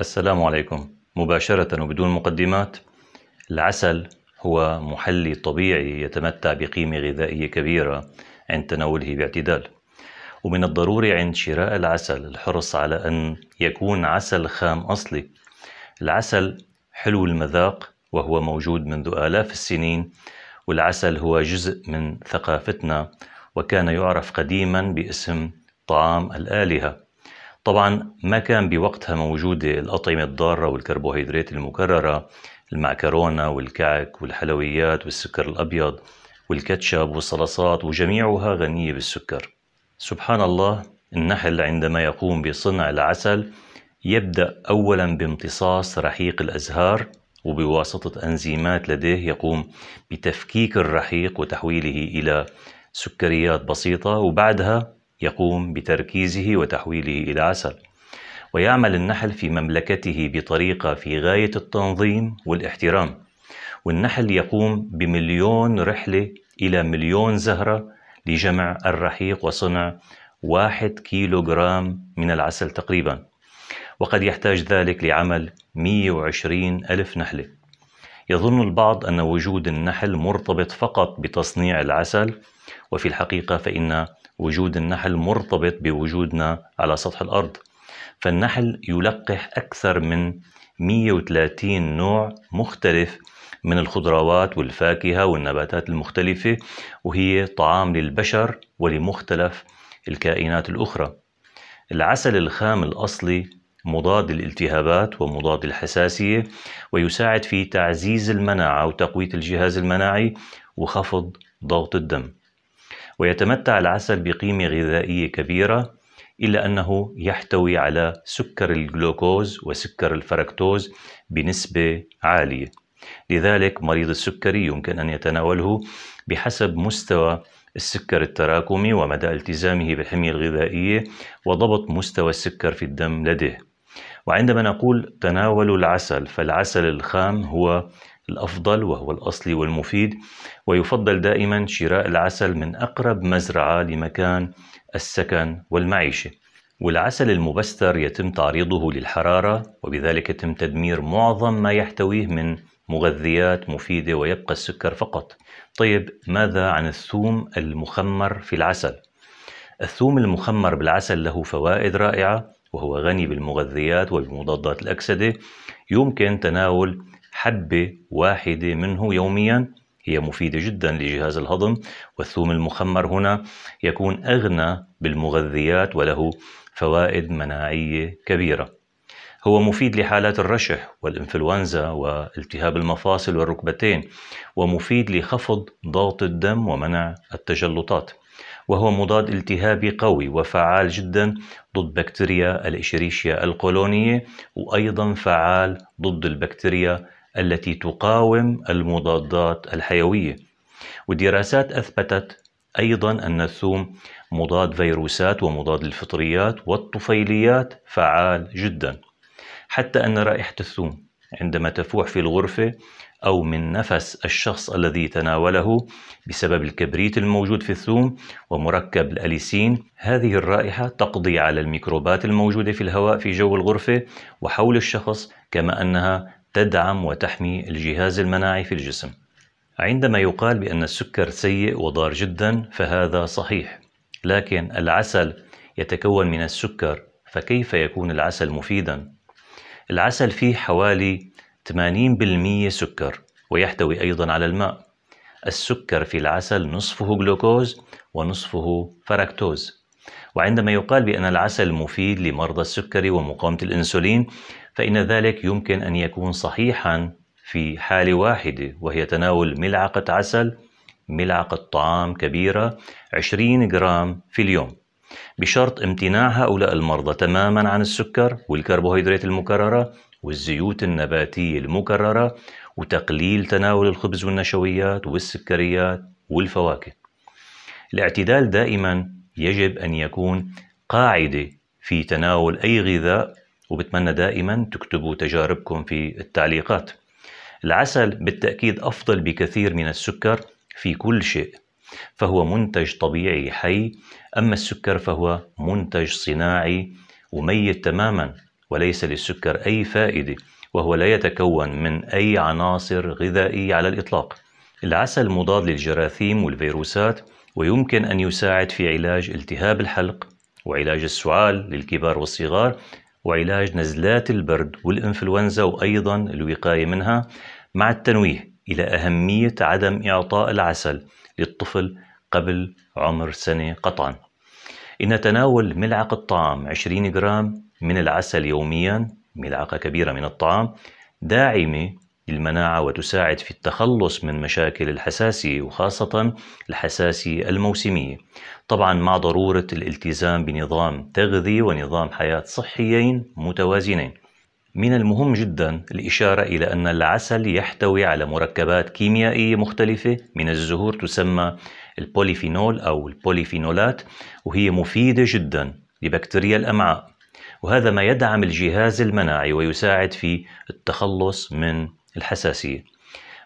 السلام عليكم مباشرة وبدون مقدمات العسل هو محلي طبيعي يتمتع بقيمة غذائية كبيرة عند تناوله باعتدال ومن الضروري عند شراء العسل الحرص على أن يكون عسل خام أصلي العسل حلو المذاق وهو موجود منذ آلاف السنين والعسل هو جزء من ثقافتنا وكان يعرف قديما باسم طعام الآلهة طبعا ما كان بوقتها موجودة الأطعمة الضارة والكربوهيدرات المكررة المعكرونة والكعك والحلويات والسكر الأبيض والكاتشب والصلصات وجميعها غنية بالسكر سبحان الله النحل عندما يقوم بصنع العسل يبدأ أولا بامتصاص رحيق الأزهار وبواسطة أنزيمات لديه يقوم بتفكيك الرحيق وتحويله إلى سكريات بسيطة وبعدها يقوم بتركيزه وتحويله إلى عسل ويعمل النحل في مملكته بطريقة في غاية التنظيم والاحترام والنحل يقوم بمليون رحلة إلى مليون زهرة لجمع الرحيق وصنع واحد كيلوغرام من العسل تقريبا وقد يحتاج ذلك لعمل 120 ألف نحلة يظن البعض أن وجود النحل مرتبط فقط بتصنيع العسل وفي الحقيقة فإن وجود النحل مرتبط بوجودنا على سطح الأرض فالنحل يلقح أكثر من 130 نوع مختلف من الخضروات والفاكهة والنباتات المختلفة وهي طعام للبشر ولمختلف الكائنات الأخرى العسل الخام الأصلي مضاد للالتهابات ومضاد الحساسية ويساعد في تعزيز المناعة وتقوية الجهاز المناعي وخفض ضغط الدم ويتمتع العسل بقيمة غذائية كبيرة إلا أنه يحتوي على سكر الجلوكوز وسكر الفركتوز بنسبة عالية لذلك مريض السكري يمكن أن يتناوله بحسب مستوى السكر التراكمي ومدى التزامه بالحمية الغذائية وضبط مستوى السكر في الدم لديه وعندما نقول تناولوا العسل فالعسل الخام هو الأفضل وهو الأصلي والمفيد ويفضل دائما شراء العسل من أقرب مزرعة لمكان السكن والمعيشة والعسل المبستر يتم تعريضه للحرارة وبذلك يتم تدمير معظم ما يحتويه من مغذيات مفيدة ويبقى السكر فقط طيب ماذا عن الثوم المخمر في العسل؟ الثوم المخمر بالعسل له فوائد رائعة وهو غني بالمغذيات وبمضادات الأكسدة يمكن تناول حبة واحدة منه يوميا هي مفيدة جدا لجهاز الهضم والثوم المخمر هنا يكون أغنى بالمغذيات وله فوائد مناعية كبيرة هو مفيد لحالات الرشح والإنفلونزا والتهاب المفاصل والركبتين ومفيد لخفض ضغط الدم ومنع التجلطات وهو مضاد التهابي قوي وفعال جدا ضد بكتيريا الإشريشيا القولونية وأيضا فعال ضد البكتيريا التي تقاوم المضادات الحيوية والدراسات أثبتت أيضا أن الثوم مضاد فيروسات ومضاد الفطريات والطفيليات فعال جدا حتى أن رائحة الثوم عندما تفوح في الغرفة أو من نفس الشخص الذي تناوله بسبب الكبريت الموجود في الثوم ومركب الأليسين هذه الرائحة تقضي على الميكروبات الموجودة في الهواء في جو الغرفة وحول الشخص كما أنها تدعم وتحمي الجهاز المناعي في الجسم عندما يقال بأن السكر سيء وضار جدا فهذا صحيح لكن العسل يتكون من السكر فكيف يكون العسل مفيدا؟ العسل فيه حوالي 80% سكر ويحتوي أيضا على الماء السكر في العسل نصفه جلوكوز ونصفه فركتوز وعندما يقال بأن العسل مفيد لمرضى السكري ومقاومة الإنسولين فإن ذلك يمكن أن يكون صحيحا في حالة واحدة وهي تناول ملعقة عسل ملعقة طعام كبيرة 20 جرام في اليوم بشرط امتناع هؤلاء المرضى تماما عن السكر والكربوهيدرات المكررة والزيوت النباتية المكررة وتقليل تناول الخبز والنشويات والسكريات والفواكه الاعتدال دائما يجب أن يكون قاعدة في تناول أي غذاء وبتمنى دائما تكتبوا تجاربكم في التعليقات العسل بالتأكيد أفضل بكثير من السكر في كل شيء فهو منتج طبيعي حي أما السكر فهو منتج صناعي وميت تماما وليس للسكر أي فائدة وهو لا يتكون من أي عناصر غذائية على الإطلاق العسل مضاد للجراثيم والفيروسات ويمكن أن يساعد في علاج التهاب الحلق وعلاج السعال للكبار والصغار وعلاج نزلات البرد والإنفلونزا وأيضا الوقاية منها مع التنويه إلى أهمية عدم إعطاء العسل للطفل قبل عمر سنة قطعا إن تناول ملعقة طعام 20 جرام من العسل يوميا ملعقة كبيرة من الطعام داعمة المناعة وتساعد في التخلص من مشاكل الحساسية وخاصة الحساسية الموسمية طبعا مع ضرورة الالتزام بنظام تغذية ونظام حياة صحيين متوازنين من المهم جدا الإشارة إلى أن العسل يحتوي على مركبات كيميائية مختلفة من الزهور تسمى البوليفينول أو البوليفينولات وهي مفيدة جدا لبكتيريا الأمعاء وهذا ما يدعم الجهاز المناعي ويساعد في التخلص من الحساسية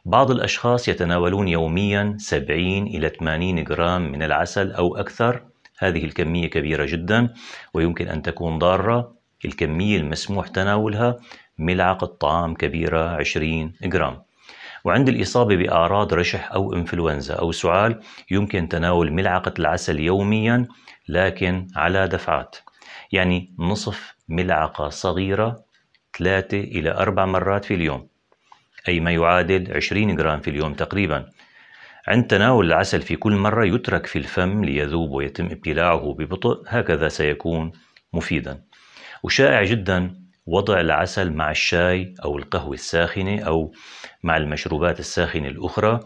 بعض الأشخاص يتناولون يوميا 70 إلى 80 جرام من العسل أو أكثر هذه الكمية كبيرة جدا ويمكن أن تكون ضارة الكمية المسموح تناولها ملعقة طعام كبيرة 20 جرام وعند الإصابة بأعراض رشح أو إنفلونزا أو سعال يمكن تناول ملعقة العسل يوميا لكن على دفعات يعني نصف ملعقة صغيرة ثلاثة إلى أربع مرات في اليوم أي ما يعادل 20 جرام في اليوم تقريبا عند تناول العسل في كل مرة يترك في الفم ليذوب ويتم ابتلاعه ببطء هكذا سيكون مفيدا وشائع جدا وضع العسل مع الشاي أو القهوة الساخنة أو مع المشروبات الساخنة الأخرى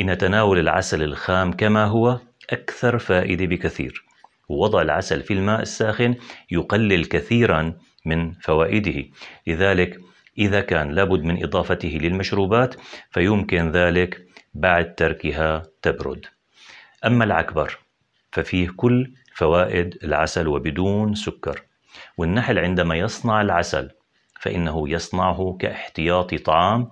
إن تناول العسل الخام كما هو أكثر فائدة بكثير ووضع العسل في الماء الساخن يقلل كثيرا من فوائده لذلك إذا كان لابد من إضافته للمشروبات فيمكن ذلك بعد تركها تبرد أما العكبر ففيه كل فوائد العسل وبدون سكر والنحل عندما يصنع العسل فإنه يصنعه كاحتياطي طعام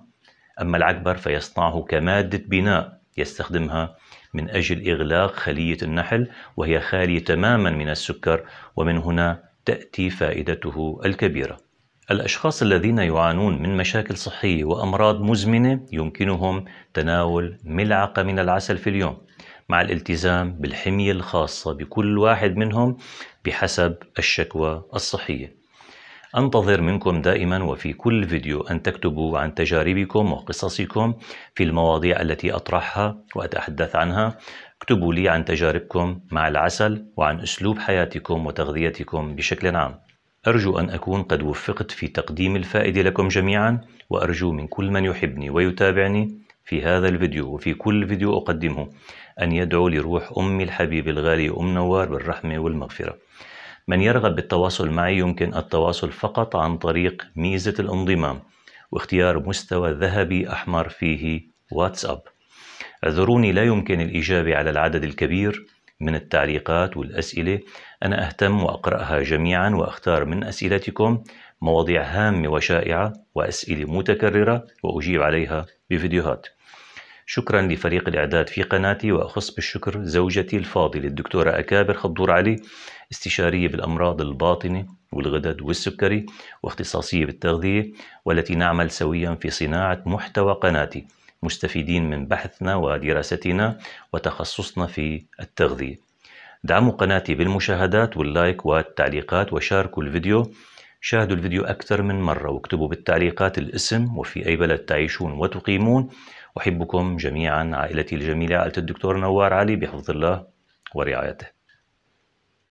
أما العكبر فيصنعه كمادة بناء يستخدمها من أجل إغلاق خلية النحل وهي خالية تماما من السكر ومن هنا تأتي فائدته الكبيرة الأشخاص الذين يعانون من مشاكل صحية وأمراض مزمنة يمكنهم تناول ملعقة من العسل في اليوم مع الالتزام بالحمية الخاصة بكل واحد منهم بحسب الشكوى الصحية أنتظر منكم دائما وفي كل فيديو أن تكتبوا عن تجاربكم وقصصكم في المواضيع التي أطرحها وأتحدث عنها اكتبوا لي عن تجاربكم مع العسل وعن أسلوب حياتكم وتغذيتكم بشكل عام أرجو أن أكون قد وفقت في تقديم الفائدة لكم جميعا وأرجو من كل من يحبني ويتابعني في هذا الفيديو وفي كل فيديو أقدمه أن يدعو لروح أمي الحبيبة الغالية أم نوار بالرحمة والمغفرة من يرغب بالتواصل معي يمكن التواصل فقط عن طريق ميزة الانضمام واختيار مستوى ذهبي أحمر فيه واتساب اعذروني لا يمكن الإجابة على العدد الكبير من التعليقات والأسئلة أنا أهتم وأقرأها جميعا وأختار من أسئلتكم مواضيع هامة وشائعة وأسئلة متكررة وأجيب عليها بفيديوهات شكرا لفريق الإعداد في قناتي وأخص بالشكر زوجتي الفاضلة الدكتورة أكابر خضور علي استشارية بالأمراض الباطنة والغدد والسكري واختصاصية بالتغذية والتي نعمل سويا في صناعة محتوى قناتي مستفيدين من بحثنا ودراستنا وتخصصنا في التغذية دعموا قناتي بالمشاهدات واللايك والتعليقات وشاركوا الفيديو شاهدوا الفيديو أكثر من مرة واكتبوا بالتعليقات الاسم وفي أي بلد تعيشون وتقيمون أحبكم جميعا عائلتي الجميلة عائلة الدكتور نوار علي بحفظ الله ورعايته